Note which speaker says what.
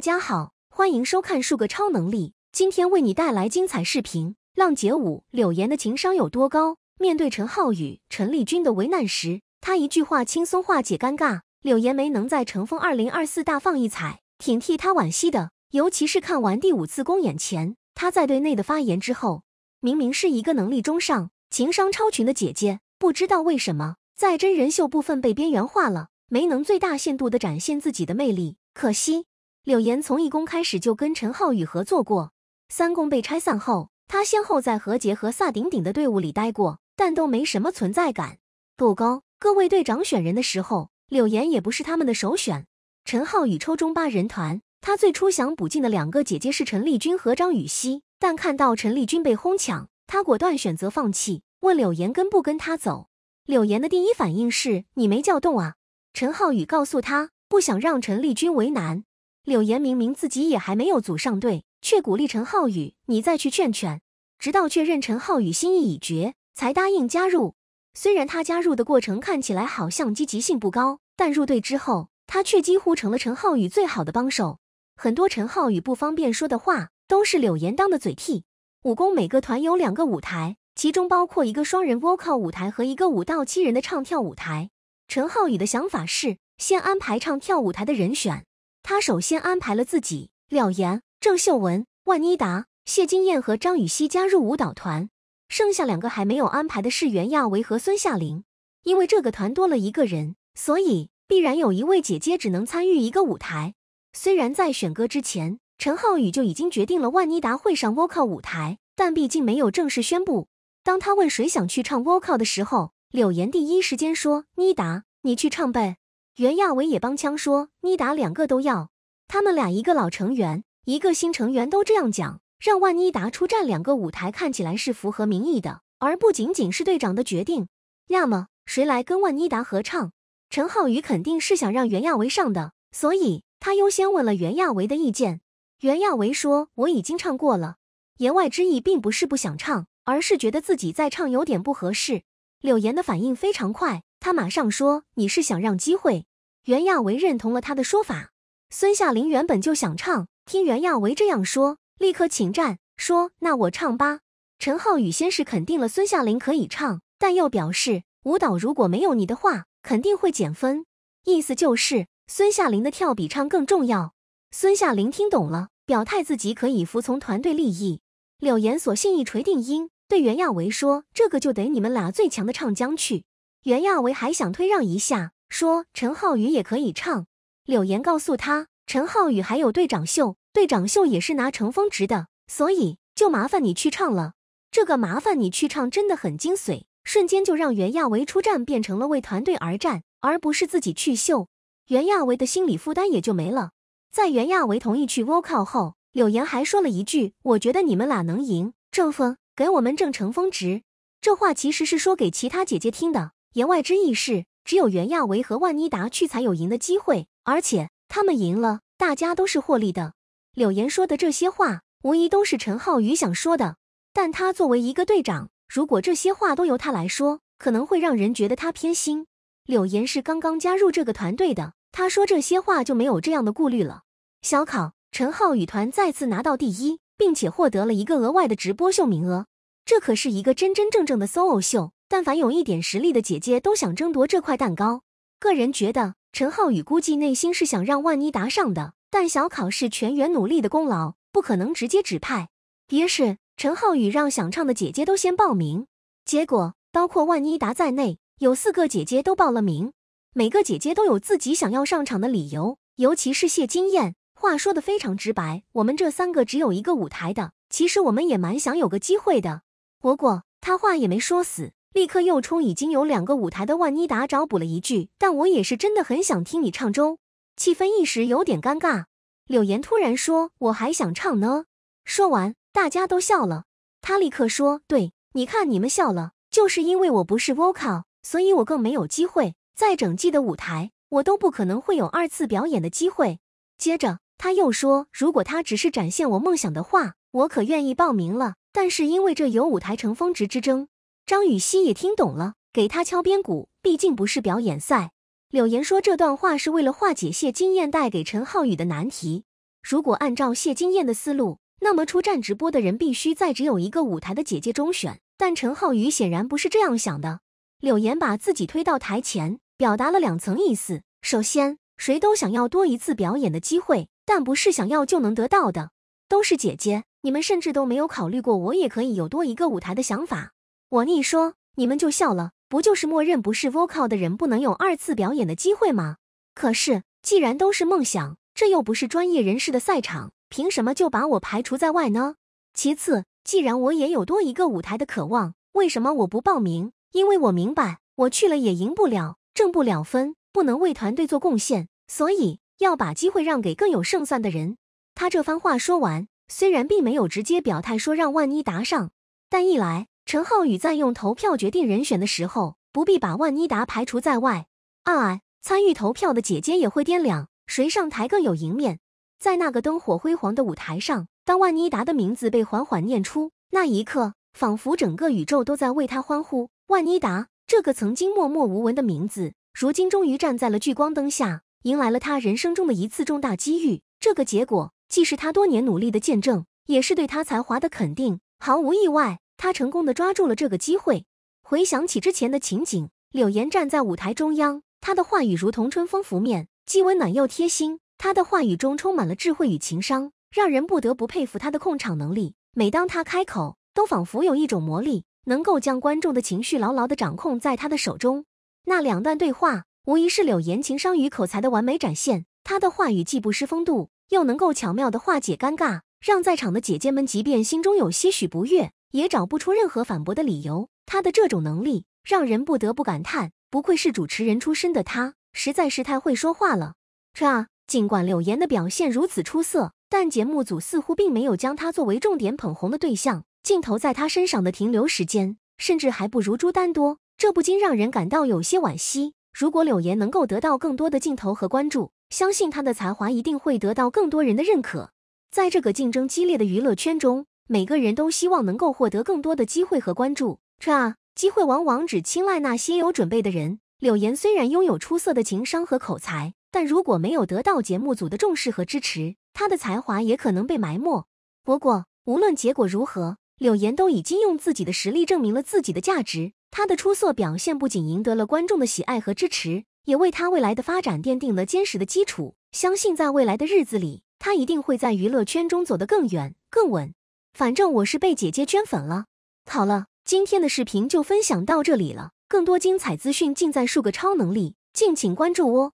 Speaker 1: 大家好，欢迎收看数个超能力。今天为你带来精彩视频。浪姐五，柳岩的情商有多高？面对陈浩宇、陈丽君的为难时，她一句话轻松化解尴尬。柳岩没能在乘风二零二四大放异彩，挺替她惋惜的。尤其是看完第五次公演前她在队内的发言之后，明明是一个能力中上、情商超群的姐姐，不知道为什么在真人秀部分被边缘化了，没能最大限度的展现自己的魅力。可惜。柳岩从一公开始就跟陈浩宇合作过，三公被拆散后，她先后在何洁和萨顶顶的队伍里待过，但都没什么存在感，不高。各位队长选人的时候，柳岩也不是他们的首选。陈浩宇抽中八人团，他最初想补进的两个姐姐是陈丽君和张雨曦，但看到陈丽君被哄抢，他果断选择放弃。问柳岩跟不跟他走，柳岩的第一反应是你没叫动啊。陈浩宇告诉他不想让陈丽君为难。柳岩明明自己也还没有组上队，却鼓励陈浩宇：“你再去劝劝。”直到确认陈浩宇心意已决，才答应加入。虽然他加入的过程看起来好像积极性不高，但入队之后，他却几乎成了陈浩宇最好的帮手。很多陈浩宇不方便说的话，都是柳岩当的嘴替。武功每个团有两个舞台，其中包括一个双人 vocal 舞台和一个五到七人的唱跳舞台。陈浩宇的想法是先安排唱跳舞台的人选。他首先安排了自己、柳岩、郑秀文、万妮达、谢金燕和张雨曦加入舞蹈团，剩下两个还没有安排的是袁娅维和孙夏玲。因为这个团多了一个人，所以必然有一位姐姐只能参与一个舞台。虽然在选歌之前，陈浩宇就已经决定了万妮达会上 vocal 舞台，但毕竟没有正式宣布。当他问谁想去唱 vocal 的时候，柳岩第一时间说：“妮达，你去唱呗。”袁娅维也帮腔说：“妮达两个都要，他们俩一个老成员，一个新成员都这样讲，让万妮达出战两个舞台看起来是符合民意的，而不仅仅是队长的决定。那么谁来跟万妮达合唱？陈浩宇肯定是想让袁娅维上的，所以他优先问了袁娅维的意见。袁娅维说：‘我已经唱过了。’言外之意并不是不想唱，而是觉得自己在唱有点不合适。柳岩的反应非常快。”他马上说：“你是想让机会？”袁亚维认同了他的说法。孙夏林原本就想唱，听袁亚维这样说，立刻请战说：“那我唱吧。”陈浩宇先是肯定了孙夏林可以唱，但又表示舞蹈如果没有你的话，肯定会减分，意思就是孙夏林的跳比唱更重要。孙夏林听懂了，表态自己可以服从团队利益。柳岩索性一锤定音，对袁亚维说：“这个就得你们俩最强的唱将去。”袁亚维还想推让一下，说陈浩宇也可以唱。柳岩告诉他，陈浩宇还有队长秀，队长秀也是拿乘风值的，所以就麻烦你去唱了。这个麻烦你去唱真的很精髓，瞬间就让袁亚维出战变成了为团队而战，而不是自己去秀。袁亚维的心理负担也就没了。在袁亚维同意去 vocal 后，柳岩还说了一句：“我觉得你们俩能赢，正风给我们挣乘风值。”这话其实是说给其他姐姐听的。言外之意是，只有袁亚维和万妮达去才有赢的机会，而且他们赢了，大家都是获利的。柳岩说的这些话，无疑都是陈浩宇想说的。但他作为一个队长，如果这些话都由他来说，可能会让人觉得他偏心。柳岩是刚刚加入这个团队的，他说这些话就没有这样的顾虑了。小考，陈浩宇团再次拿到第一，并且获得了一个额外的直播秀名额，这可是一个真真正正的 SOLO 秀。但凡有一点实力的姐姐都想争夺这块蛋糕。个人觉得，陈浩宇估计内心是想让万妮达上的，但小考是全员努力的功劳，不可能直接指派。于是陈浩宇让想唱的姐姐都先报名，结果包括万妮达在内，有四个姐姐都报了名。每个姐姐都有自己想要上场的理由，尤其是谢金燕，话说的非常直白：我们这三个只有一个舞台的，其实我们也蛮想有个机会的。不过他话也没说死。立刻又冲已经有两个舞台的万妮达找补了一句：“但我也是真的很想听你唱周。”气氛一时有点尴尬。柳岩突然说：“我还想唱呢。”说完，大家都笑了。他立刻说：“对，你看你们笑了，就是因为我不是 vocal，所以我更没有机会。在整季的舞台，我都不可能会有二次表演的机会。”接着他又说：“如果他只是展现我梦想的话，我可愿意报名了。但是因为这有舞台成峰值之争。”张予曦也听懂了，给他敲边鼓，毕竟不是表演赛。柳岩说这段话是为了化解谢金燕带给陈浩宇的难题。如果按照谢金燕的思路，那么出战直播的人必须在只有一个舞台的姐姐中选。但陈浩宇显然不是这样想的。柳岩把自己推到台前，表达了两层意思：首先，谁都想要多一次表演的机会，但不是想要就能得到的。都是姐姐，你们甚至都没有考虑过我也可以有多一个舞台的想法。我一说，你们就笑了。不就是默认不是 Vocal 的人不能有二次表演的机会吗？可是既然都是梦想，这又不是专业人士的赛场，凭什么就把我排除在外呢？其次，既然我也有多一个舞台的渴望，为什么我不报名？因为我明白，我去了也赢不了，挣不了分，不能为团队做贡献，所以要把机会让给更有胜算的人。他这番话说完，虽然并没有直接表态说让万妮达上，但一来。陈浩宇在用投票决定人选的时候，不必把万妮达排除在外。二参与投票的姐姐也会掂量谁上台更有赢面。在那个灯火辉煌的舞台上，当万妮达的名字被缓缓念出，那一刻仿佛整个宇宙都在为她欢呼。万妮达这个曾经默默无闻的名字，如今终于站在了聚光灯下，迎来了他人生中的一次重大机遇。这个结果既是他多年努力的见证，也是对他才华的肯定。毫无意外。他成功的抓住了这个机会，回想起之前的情景，柳岩站在舞台中央，她的话语如同春风拂面，既温暖又贴心。她的话语中充满了智慧与情商，让人不得不佩服她的控场能力。每当她开口，都仿佛有一种魔力，能够将观众的情绪牢牢的掌控在她的手中。那两段对话，无疑是柳岩情商与口才的完美展现。她的话语既不失风度，又能够巧妙的化解尴尬，让在场的姐姐们即便心中有些许不悦。也找不出任何反驳的理由。他的这种能力让人不得不感叹，不愧是主持人出身的他，实在是太会说话了。这尽管柳岩的表现如此出色，但节目组似乎并没有将他作为重点捧红的对象，镜头在他身上的停留时间甚至还不如朱丹多，这不禁让人感到有些惋惜。如果柳岩能够得到更多的镜头和关注，相信她的才华一定会得到更多人的认可。在这个竞争激烈的娱乐圈中。每个人都希望能够获得更多的机会和关注。这机会往往只青睐那些有准备的人。柳岩虽然拥有出色的情商和口才，但如果没有得到节目组的重视和支持，她的才华也可能被埋没。不过，无论结果如何，柳岩都已经用自己的实力证明了自己的价值。她的出色表现不仅赢得了观众的喜爱和支持，也为她未来的发展奠定了坚实的基础。相信在未来的日子里，她一定会在娱乐圈中走得更远、更稳。反正我是被姐姐圈粉了。好了，今天的视频就分享到这里了。更多精彩资讯尽在数个超能力，敬请关注哦。